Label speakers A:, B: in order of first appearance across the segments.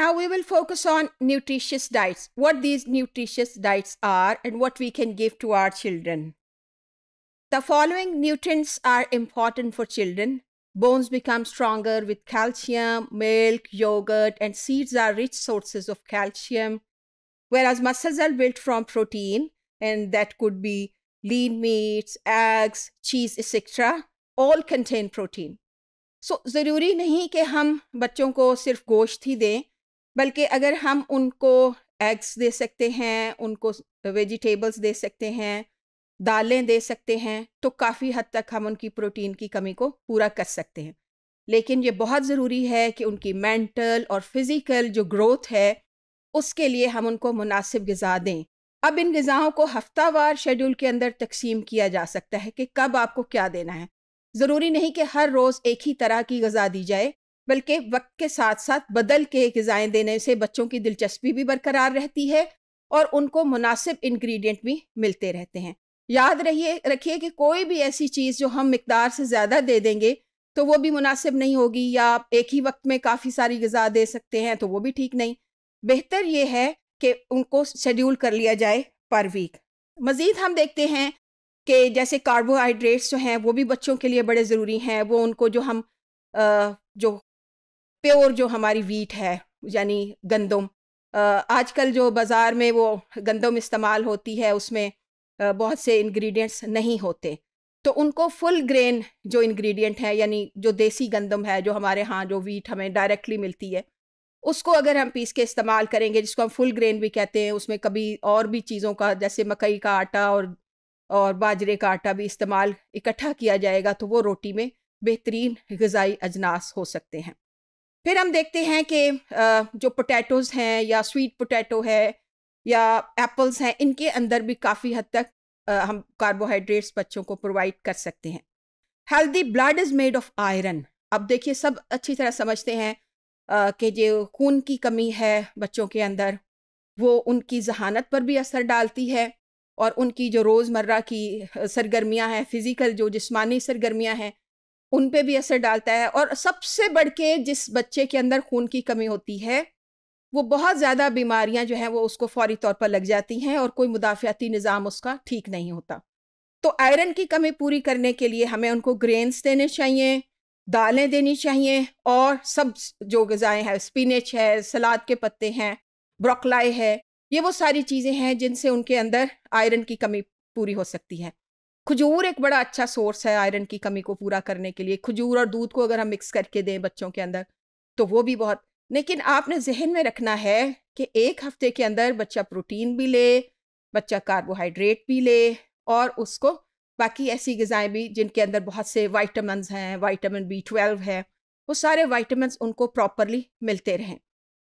A: Now we will focus on nutritious diets, what these nutritious diets are and what we can give to our children. The following nutrients are important for children. Bones become stronger with calcium, milk, yogurt, and seeds are rich sources of calcium, whereas muscles are built from protein, and that could be lean meats, eggs, cheese, etc. All contain protein. So, ज़रूरी नहीं कि हम बच्चों को सिर्फ गोश्त ही दें बल्कि अगर हम उनको एग्स दे सकते हैं उनको वेजिटेबल्स दे सकते हैं दालें दे सकते हैं तो काफ़ी हद तक हम उनकी प्रोटीन की कमी को पूरा कर सकते हैं लेकिन ये बहुत ज़रूरी है कि उनकी मेंटल और फिज़िकल जो ग्रोथ है उसके लिए हम उनको मुनासिब गज़ा दें अब इन गज़ाओं को हफ्तावार शेड्यूल के अंदर तकसीम किया जा सकता है कि कब आपको क्या देना है ज़रूरी नहीं कि हर रोज़ एक ही तरह की गज़ा दी जाए बल्कि वक्त के साथ साथ बदल के गज़ाएँ देने से बच्चों की दिलचस्पी भी बरकरार रहती है और उनको मुनासिब इन्ग्रीडियंट भी मिलते रहते हैं याद रहिए रखिए कि कोई भी ऐसी चीज़ जो हम मकदार से ज़्यादा दे देंगे तो वो भी मुनासिब नहीं होगी या आप एक ही वक्त में काफ़ी सारी गज़ा दे सकते हैं तो वो भी ठीक नहीं बेहतर ये है कि उनको शेड्यूल कर लिया जाए पर वीक मज़ीद हम देखते हैं कि जैसे कार्बोहाइड्रेट्स जो हैं वो भी बच्चों के लिए बड़े ज़रूरी हैं वो उनको जो हम जो प्योर जो हमारी वीट है यानी गंदम आजकल जो बाज़ार में वो गंदम इस्तेमाल होती है उसमें बहुत से इंग्रेडिएंट्स नहीं होते तो उनको फुल ग्रेन जो इंग्रेडिएंट है यानी जो देसी गंदम है जो हमारे यहाँ जो वीट हमें डायरेक्टली मिलती है उसको अगर हम पीस के इस्तेमाल करेंगे जिसको हम फुल ग्रेन भी कहते हैं उसमें कभी और भी चीज़ों का जैसे मकई का आटा और और बाजरे का आटा भी इस्तेमाल इकट्ठा किया जाएगा तो वो रोटी में बेहतरीन गज़ाई अजनास हो सकते हैं फिर हम देखते हैं कि जो पोटैटोज़ हैं या स्वीट पोटैटो है या एप्पल्स हैं इनके अंदर भी काफ़ी हद तक हम कार्बोहाइड्रेट्स बच्चों को प्रोवाइड कर सकते हैं healthy blood is made of iron अब देखिए सब अच्छी तरह समझते हैं कि जो खून की कमी है बच्चों के अंदर वो उनकी जहानत पर भी असर डालती है और उनकी जो रोज़मर्रा की सरगर्मियां हैं फिज़िकल जो जिस्मानी सरगर्मियां हैं उन पे भी असर डालता है और सबसे बढ़ के जिस बच्चे के अंदर खून की कमी होती है वो बहुत ज़्यादा बीमारियां जो हैं वो उसको फौरी तौर पर लग जाती हैं और कोई मुदाफ़ियाती निज़ाम उसका ठीक नहीं होता तो आयरन की कमी पूरी करने के लिए हमें उनको ग्रेन्स देने चाहिए दालें देनी चाहिए और सब जो गज़ाएँ हैं स्पिनच है सलाद के पत्ते हैं ब्रोकलाई है ये वो सारी चीज़ें हैं जिनसे उनके अंदर आयरन की कमी पूरी हो सकती है खजूर एक बड़ा अच्छा सोर्स है आयरन की कमी को पूरा करने के लिए खजूर और दूध को अगर हम मिक्स करके दें बच्चों के अंदर तो वो भी बहुत लेकिन आपने जहन में रखना है कि एक हफ्ते के अंदर बच्चा प्रोटीन भी ले बच्चा कार्बोहाइड्रेट भी ले और उसको बाकी ऐसी गज़ाएँ भी जिनके अंदर बहुत से वाइटमिन हैं वाइटामिन बी ट्वेल्व है वो सारे वाइटमिन उनको प्रॉपरली मिलते रहें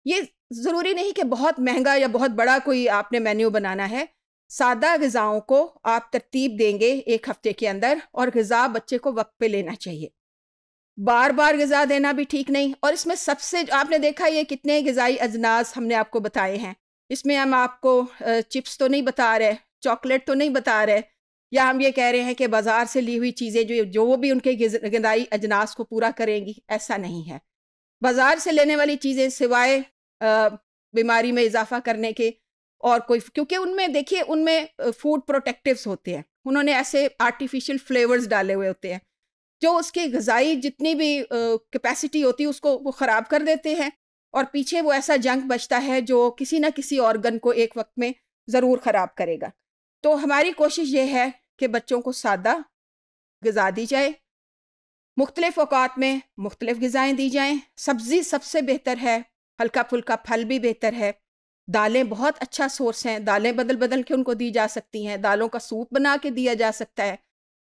A: ये ज़रूरी नहीं कि बहुत महंगा या बहुत बड़ा कोई आपने मेन्यू बनाना है सादा गज़ाओं को आप तरतीब देंगे एक हफ्ते के अंदर और गज़ा बच्चे को वक्त पे लेना चाहिए बार बार गज़ा देना भी ठीक नहीं और इसमें सबसे आपने देखा ये कितने गज़ाई अजनास हमने आपको बताए हैं इसमें हम आपको चिप्स तो नहीं बता रहे चॉकलेट तो नहीं बता रहे या हम ये कह रहे हैं कि बाज़ार से ली हुई चीज़ें जो जो भी उनके गजाई अजनास को पूरा करेंगी ऐसा नहीं है बाज़ार से लेने वाली चीज़ें सिवाय बीमारी में इजाफा करने के और कोई क्योंकि उनमें देखिए उनमें फूड प्रोटेक्टिव्स होते हैं उन्होंने ऐसे आर्टिफिशियल फ्लेवर्स डाले हुए होते हैं जो उसकी गजाई जितनी भी कैपेसिटी होती है उसको वो ख़राब कर देते हैं और पीछे वो ऐसा जंग बचता है जो किसी ना किसी ऑर्गन को एक वक्त में ज़रूर ख़राब करेगा तो हमारी कोशिश ये है कि बच्चों को सादा गज़ा दी जाए मुख्तलिफ़ अवकात में मुख्तलिफ़ गज़ाएँ दी जाएँ सब्ज़ी सबसे बेहतर है हल्का फुल्का फल भी बेहतर है दालें बहुत अच्छा सोर्स हैं दालें बदल बदल के उनको दी जा सकती हैं दालों का सूप बना के दिया जा सकता है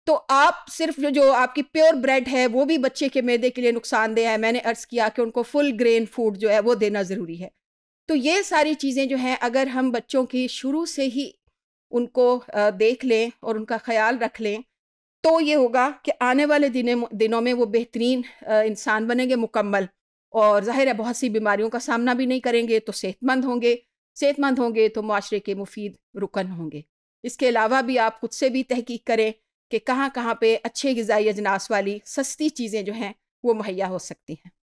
A: तो आप सिर्फ जो जो आपकी प्योर ब्रेड है वो भी बच्चे के मैदे के लिए नुकसानदेह है मैंने अर्ज़ किया कि उनको फुल ग्रेन फूड जो है वो देना ज़रूरी है तो ये सारी चीज़ें जो हैं अगर हम बच्चों की शुरू से ही उनको देख लें और उनका ख्याल रख लें तो ये होगा कि आने वाले दिनों दिनों में वो बेहतरीन इंसान बनेंगे मुकम्मल और जाहिर है बहुत सी बीमारियों का सामना भी नहीं करेंगे तो सेहतमंद होंगे सेहतमंद होंगे तो माशरे के मुफीद रुकन होंगे इसके अलावा भी आप खुद से भी तहकीक करें कि कहाँ कहाँ पे अच्छे गज़ाई अजनास वाली सस्ती चीज़ें जो हैं वो मुहैया हो सकती हैं